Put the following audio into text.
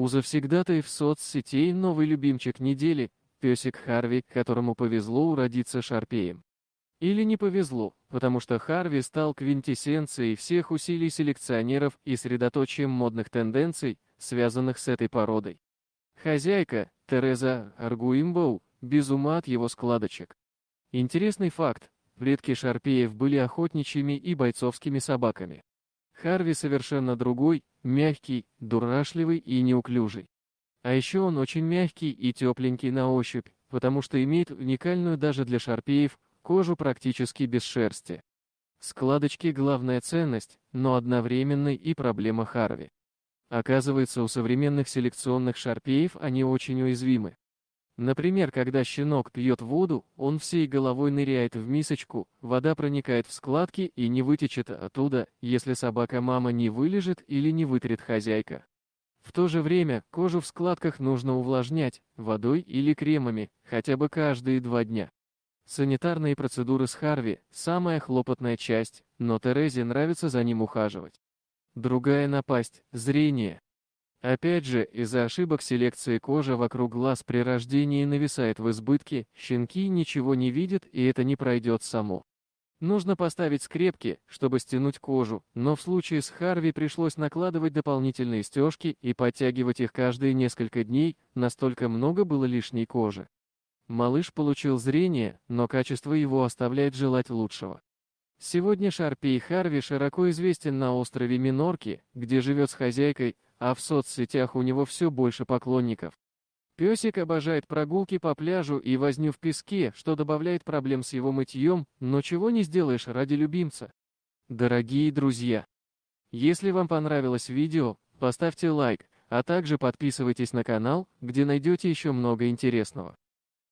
У завсегдатой в соцсетей новый любимчик недели – песик Харви, которому повезло уродиться Шарпеем. Или не повезло, потому что Харви стал квинтэссенцией всех усилий селекционеров и средоточием модных тенденций, связанных с этой породой. Хозяйка, Тереза Аргуимбоу, без ума от его складочек. Интересный факт, предки Шарпеев были охотничьими и бойцовскими собаками. Харви совершенно другой, Мягкий, дурашливый и неуклюжий. А еще он очень мягкий и тепленький на ощупь, потому что имеет уникальную даже для шарпеев кожу практически без шерсти. Складочки – главная ценность, но одновременно и проблема Харви. Оказывается, у современных селекционных шарпеев они очень уязвимы. Например, когда щенок пьет воду, он всей головой ныряет в мисочку, вода проникает в складки и не вытечет оттуда, если собака-мама не вылежит или не вытрет хозяйка. В то же время кожу в складках нужно увлажнять водой или кремами, хотя бы каждые два дня. Санитарные процедуры с Харви – самая хлопотная часть, но Терезе нравится за ним ухаживать. Другая напасть – зрение. Опять же, из-за ошибок селекции кожа вокруг глаз при рождении нависает в избытке, щенки ничего не видят и это не пройдет само. Нужно поставить скрепки, чтобы стянуть кожу, но в случае с Харви пришлось накладывать дополнительные стежки и подтягивать их каждые несколько дней, настолько много было лишней кожи. Малыш получил зрение, но качество его оставляет желать лучшего. Сегодня Шарпи и Харви широко известен на острове Минорки, где живет с хозяйкой, а в соцсетях у него все больше поклонников. Песик обожает прогулки по пляжу и возню в песке, что добавляет проблем с его мытьем, но чего не сделаешь ради любимца. Дорогие друзья, если вам понравилось видео, поставьте лайк, а также подписывайтесь на канал, где найдете еще много интересного.